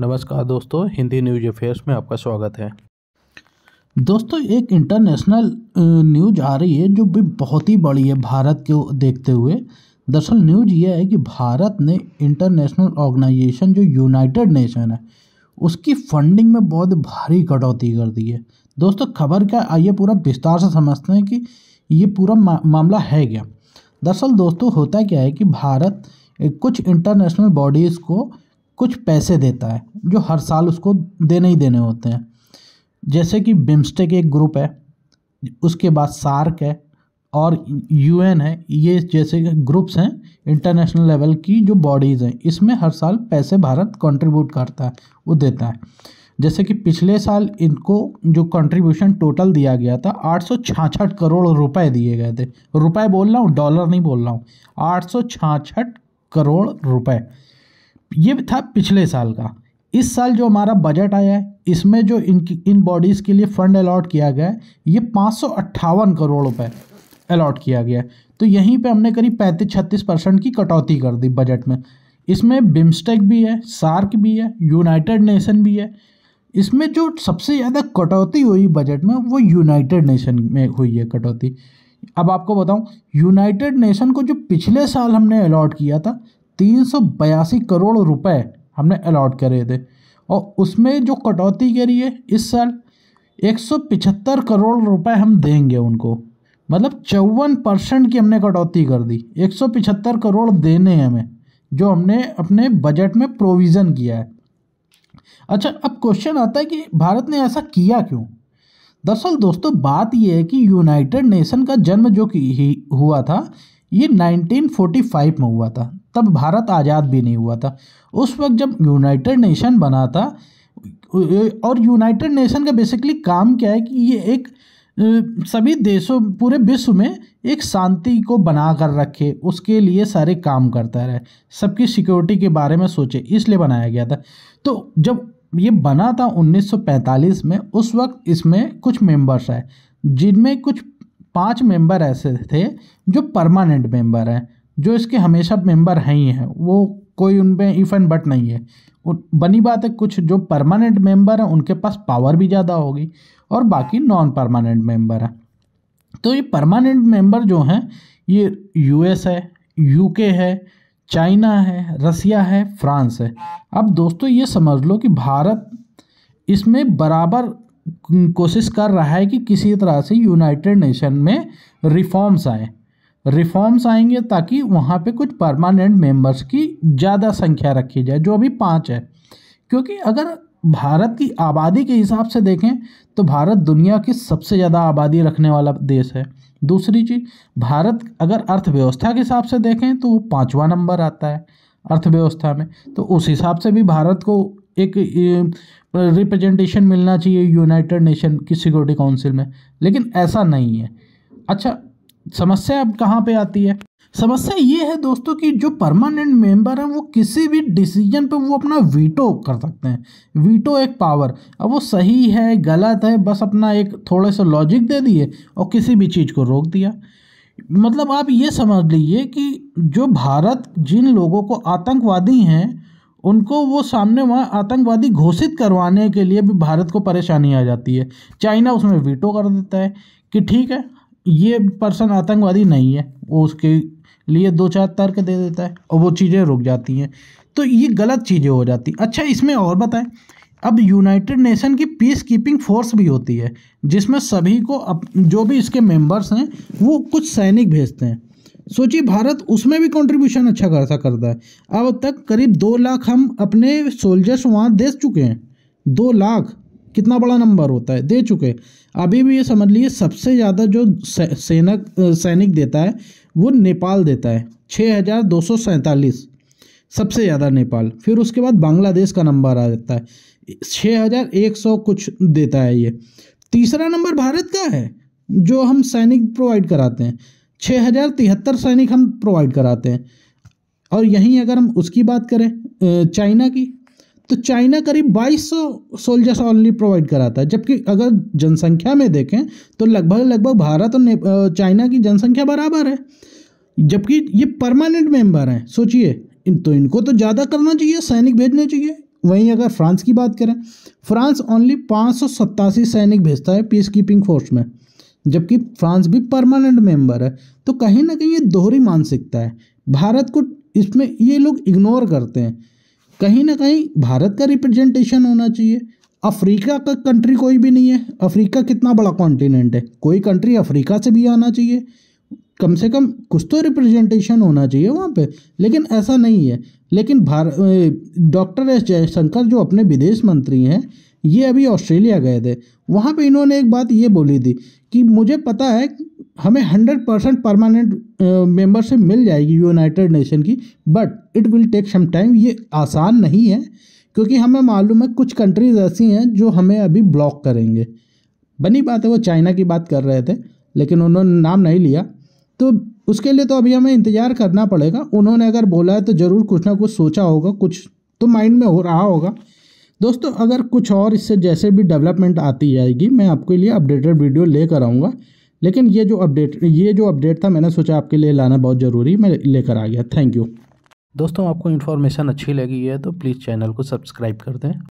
नमस्कार दोस्तों Hindi news affairs में आपका स्वागत है दोस्तों एक इंटरनेशनल न्यूज आ रही है जो भी बहुत ही बड़ी है भारत को देखते हुए दरअसल न्यूज यह है कि भारत ने इंटरनेशनल ऑर्गेनाइजेशन जो यूनाइटेड नेशन है उसकी फंडिंग में बहुत भारी कटौती कर दी है दोस्तों खबर क्या आइए पूरा विस्तार से समझते हैं कि ये पूरा मा, मामला है क्या दरअसल दोस्तों होता क्या है कि भारत कुछ इंटरनेशनल बॉडीज़ को कुछ पैसे देता है जो हर साल उसको देने ही देने होते हैं जैसे कि बिम्स्टेक एक ग्रुप है उसके बाद सार्क है और यूएन है ये जैसे ग्रुप्स हैं इंटरनेशनल लेवल की जो बॉडीज़ हैं इसमें हर साल पैसे भारत कंट्रीब्यूट करता है वो देता है जैसे कि पिछले साल इनको जो कंट्रीब्यूशन टोटल दिया गया था आठ करोड़ रुपए दिए गए थे रुपए बोल रहा हूँ डॉलर नहीं बोल रहा हूँ आठ करोड़ रुपए ये था पिछले साल का इस साल जो हमारा बजट आया है इसमें जो इनकी इन बॉडीज़ के लिए फ़ंड अलाट किया गया है ये पाँच करोड़ रुपये अलाट किया गया है तो यहीं पे हमने करीब पैंतीस छत्तीस परसेंट की कटौती कर दी बजट में इसमें बिम्स्टेक भी है सार्क भी है यूनाइटेड नेशन भी है इसमें जो सबसे ज़्यादा कटौती हुई बजट में वो यूनाइटेड नेशन में हुई है कटौती अब आपको बताऊं यूनाइटेड नेशन को जो पिछले साल हमने अलॉट किया था तीन सौ बयासी करोड़ रुपए हमने अलॉट करे थे और उसमें जो कटौती करी है इस साल एक सौ पिछहत्तर करोड़ रुपए हम देंगे उनको मतलब चौवन परसेंट की हमने कटौती कर दी एक सौ पिछहत्तर करोड़ देने हैं हमें जो हमने अपने बजट में प्रोविज़न किया है अच्छा अब क्वेश्चन आता है कि भारत ने ऐसा किया क्यों दरअसल दोस्तों बात यह है कि यूनाइटेड नेशन का जन्म जो कि हुआ था ये 1945 में हुआ था तब भारत आज़ाद भी नहीं हुआ था उस वक्त जब यूनाइटेड नेशन बना था और यूनाइटेड नेशन का बेसिकली काम क्या है कि ये एक सभी देशों पूरे विश्व में एक शांति को बना कर रखे उसके लिए सारे काम करता रहे सबकी सिक्योरिटी के बारे में सोचे इसलिए बनाया गया था तो जब ये बना था 1945 में उस वक्त इसमें कुछ मेंबर्स हैं जिनमें कुछ पांच मेंबर ऐसे थे जो परमानेंट मेंबर हैं जो इसके हमेशा मेंबर हैं ही हैं वो कोई उनमें इफ़ एंड बट नहीं है बनी बात है कुछ जो परमानेंट मेंबर हैं उनके पास पावर भी ज़्यादा होगी और बाकी नॉन परमानेंट मेंबर हैं तो ये परमानेंट मेंबर जो हैं ये यूएस है यूके है चाइना है रसिया है फ्रांस है अब दोस्तों ये समझ लो कि भारत इसमें बराबर कोशिश कर रहा है कि किसी तरह से यूनाइटेड नेशन में रिफॉर्म्स आएँ रिफॉर्म्स आएंगे ताकि वहाँ पे कुछ परमानेंट मेंबर्स की ज़्यादा संख्या रखी जाए जो अभी पाँच है क्योंकि अगर भारत की आबादी के हिसाब से देखें तो भारत दुनिया की सबसे ज़्यादा आबादी रखने वाला देश है दूसरी चीज़ भारत अगर अर्थव्यवस्था के हिसाब से देखें तो वो पाँचवा नंबर आता है अर्थव्यवस्था में तो उस हिसाब से भी भारत को एक रिप्रेजेंटेशन मिलना चाहिए यूनाइटेड नेशन की सिक्योरिटी काउंसिल में लेकिन ऐसा नहीं है अच्छा समस्या अब कहाँ पे आती है समस्या ये है दोस्तों कि जो परमानेंट मेंबर हैं वो किसी भी डिसीजन पे वो अपना वीटो कर सकते हैं वीटो एक पावर अब वो सही है गलत है बस अपना एक थोड़े से लॉजिक दे दिए और किसी भी चीज़ को रोक दिया मतलब आप ये समझ लीजिए कि जो भारत जिन लोगों को आतंकवादी हैं उनको वो सामने वहाँ आतंकवादी घोषित करवाने के लिए भी भारत को परेशानी आ जाती है चाइना उसमें वीटो कर देता है कि ठीक है ये पर्सन आतंकवादी नहीं है वो उसके लिए दो चार तर्क दे देता है और वो चीज़ें रुक जाती हैं तो ये गलत चीज़ें हो जाती अच्छा इसमें और बताएं अब यूनाइटेड नेशन की पीस कीपिंग फोर्स भी होती है जिसमें सभी को अप, जो भी इसके मेंबर्स हैं वो कुछ सैनिक भेजते हैं सोचिए भारत उसमें भी कंट्रीब्यूशन अच्छा खासा करता है अब तक करीब दो लाख हम अपने सोल्जर्स वहाँ दे चुके हैं दो लाख कितना बड़ा नंबर होता है दे चुके अभी भी ये समझ लीजिए सबसे ज़्यादा जो सैनिक सैनिक देता है वो नेपाल देता है छः हज़ार दो सौ सैंतालीस सबसे ज़्यादा नेपाल फिर उसके बाद बांग्लादेश का नंबर आ जाता है छः हज़ार एक सौ कुछ देता है ये तीसरा नंबर भारत का है जो हम सैनिक प्रोवाइड कराते हैं छः हज़ार तिहत्तर सैनिक हम प्रोवाइड कराते हैं और यहीं अगर हम उसकी बात करें चाइना की तो चाइना करीब 2200 सोल्जर्स ऑनली प्रोवाइड कराता है जबकि अगर जनसंख्या में देखें तो लगभग लगभग भारत और चाइना की जनसंख्या बराबर है जबकि ये परमानेंट मेंबर हैं सोचिए इन तो इनको तो ज़्यादा करना चाहिए सैनिक भेजने चाहिए वहीं अगर फ्रांस की बात करें फ्रांस ओनली पाँच सैनिक भेजता है पीस कीपिंग फोर्स में जबकि फ्रांस भी परमानेंट मेंबर है तो कहीं ना कहीं ये दोहरी मानसिकता है भारत को इसमें ये लोग इग्नोर करते हैं कहीं ना कहीं भारत का रिप्रेजेंटेशन होना चाहिए अफ्रीका का कंट्री कोई भी नहीं है अफ्रीका कितना बड़ा कॉन्टिनेंट है कोई कंट्री अफ्रीका से भी आना चाहिए कम से कम कुछ तो रिप्रेजेंटेशन होना चाहिए वहाँ पे लेकिन ऐसा नहीं है लेकिन भार डॉक्टर एस जयशंकर जो अपने विदेश मंत्री हैं ये अभी ऑस्ट्रेलिया गए थे वहाँ पे इन्होंने एक बात ये बोली थी कि मुझे पता है हमें हंड्रेड परसेंट परमानेंट मेम्बरशिप मिल जाएगी यूनाइटेड नेशन की but it will take some time ये आसान नहीं है क्योंकि हमें मालूम है कुछ कंट्रीज़ ऐसी हैं जो हमें अभी ब्लॉक करेंगे बनी बात है वो चाइना की बात कर रहे थे लेकिन उन्होंने नाम नहीं लिया तो उसके लिए तो अभी हमें इंतज़ार करना पड़ेगा उन्होंने अगर बोला है तो ज़रूर कुछ ना कुछ सोचा होगा कुछ तो माइंड में हो रहा होगा दोस्तों अगर कुछ और इससे जैसे भी डेवलपमेंट आती जाएगी मैं आपके लिए अपडेटेड वीडियो ले कर आऊँगा लेकिन ये जो अपडेट ये जो अपडेट था मैंने सोचा आपके लिए लाना बहुत ज़रूरी मैं लेकर आ गया थैंक यू दोस्तों आपको इन्फॉर्मेशन अच्छी लगी है तो प्लीज़ चैनल को सब्सक्राइब कर दें